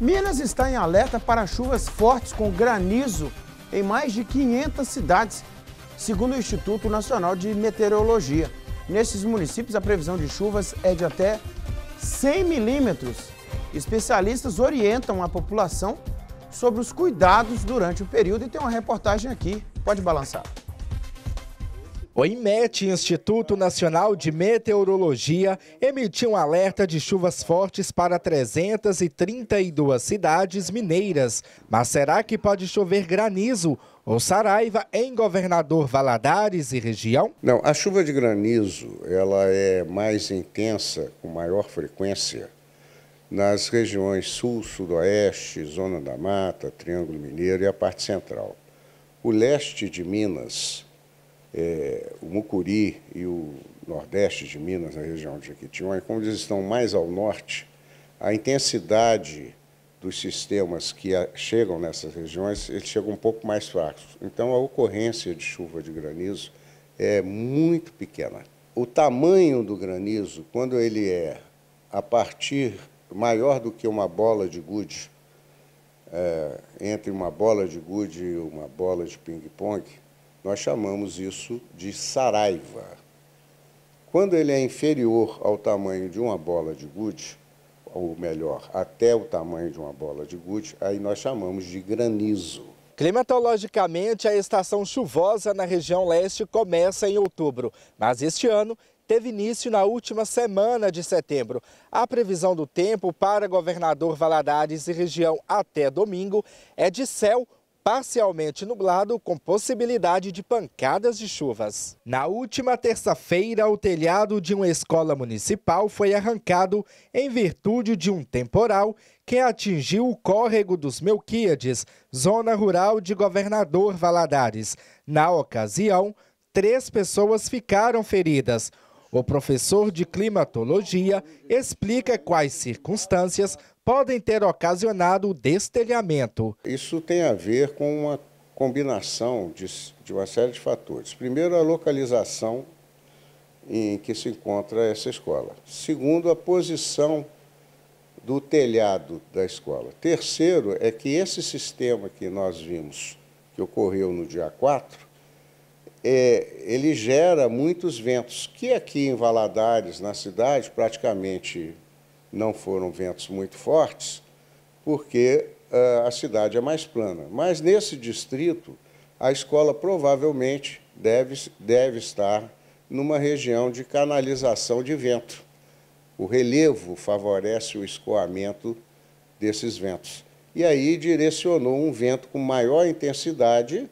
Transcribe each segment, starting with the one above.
Minas está em alerta para chuvas fortes com granizo em mais de 500 cidades, segundo o Instituto Nacional de Meteorologia. Nesses municípios, a previsão de chuvas é de até 100 milímetros. Especialistas orientam a população sobre os cuidados durante o período e tem uma reportagem aqui. Pode balançar. O IMET, Instituto Nacional de Meteorologia, emitiu um alerta de chuvas fortes para 332 cidades mineiras. Mas será que pode chover granizo ou saraiva em Governador Valadares e região? Não, a chuva de granizo ela é mais intensa, com maior frequência, nas regiões sul, sudoeste, zona da mata, Triângulo Mineiro e a parte central. O leste de Minas é, o Mucuri e o Nordeste de Minas, na região de Jequitinhonha, como eles estão mais ao norte, a intensidade dos sistemas que chegam nessas regiões, eles chegam um pouco mais fracos. Então, a ocorrência de chuva de granizo é muito pequena. O tamanho do granizo, quando ele é a partir maior do que uma bola de gude, é, entre uma bola de gude e uma bola de ping-pong, nós chamamos isso de saraiva. Quando ele é inferior ao tamanho de uma bola de gude, ou melhor, até o tamanho de uma bola de gude, aí nós chamamos de granizo. Climatologicamente, a estação chuvosa na região leste começa em outubro, mas este ano teve início na última semana de setembro. A previsão do tempo para governador Valadares e região até domingo é de céu parcialmente nublado com possibilidade de pancadas de chuvas. Na última terça-feira, o telhado de uma escola municipal foi arrancado em virtude de um temporal que atingiu o córrego dos Melquíades, zona rural de Governador Valadares. Na ocasião, três pessoas ficaram feridas. O professor de climatologia explica quais circunstâncias podem ter ocasionado o destelhamento. Isso tem a ver com uma combinação de, de uma série de fatores. Primeiro, a localização em que se encontra essa escola. Segundo, a posição do telhado da escola. Terceiro, é que esse sistema que nós vimos, que ocorreu no dia 4, é, ele gera muitos ventos, que aqui em Valadares, na cidade, praticamente não foram ventos muito fortes, porque uh, a cidade é mais plana. Mas nesse distrito, a escola provavelmente deve, deve estar numa região de canalização de vento. O relevo favorece o escoamento desses ventos. E aí direcionou um vento com maior intensidade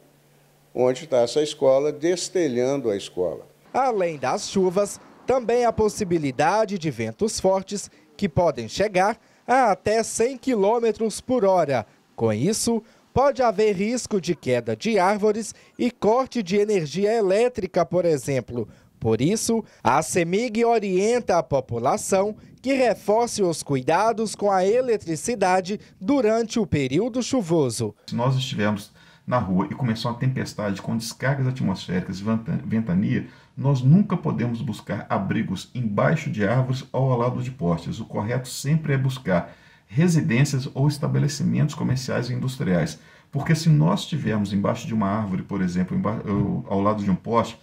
onde está essa escola, destelhando a escola. Além das chuvas, também a possibilidade de ventos fortes que podem chegar a até 100 km por hora. Com isso, pode haver risco de queda de árvores e corte de energia elétrica, por exemplo. Por isso, a CEMIG orienta a população que reforce os cuidados com a eletricidade durante o período chuvoso. Se nós estivermos na rua e começar uma tempestade com descargas atmosféricas e ventania, nós nunca podemos buscar abrigos embaixo de árvores ou ao lado de postes. O correto sempre é buscar residências ou estabelecimentos comerciais e industriais. Porque se nós estivermos embaixo de uma árvore, por exemplo, ao lado de um poste,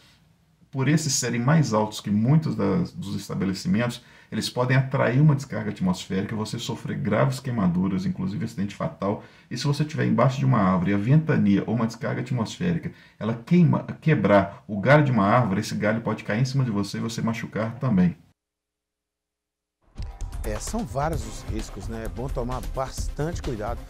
por esses serem mais altos que muitos das, dos estabelecimentos, eles podem atrair uma descarga atmosférica, você sofrer graves queimaduras, inclusive acidente fatal. E se você estiver embaixo de uma árvore, a ventania ou uma descarga atmosférica, ela queima, quebrar o galho de uma árvore, esse galho pode cair em cima de você e você machucar também. É, são vários os riscos, né? É bom tomar bastante cuidado.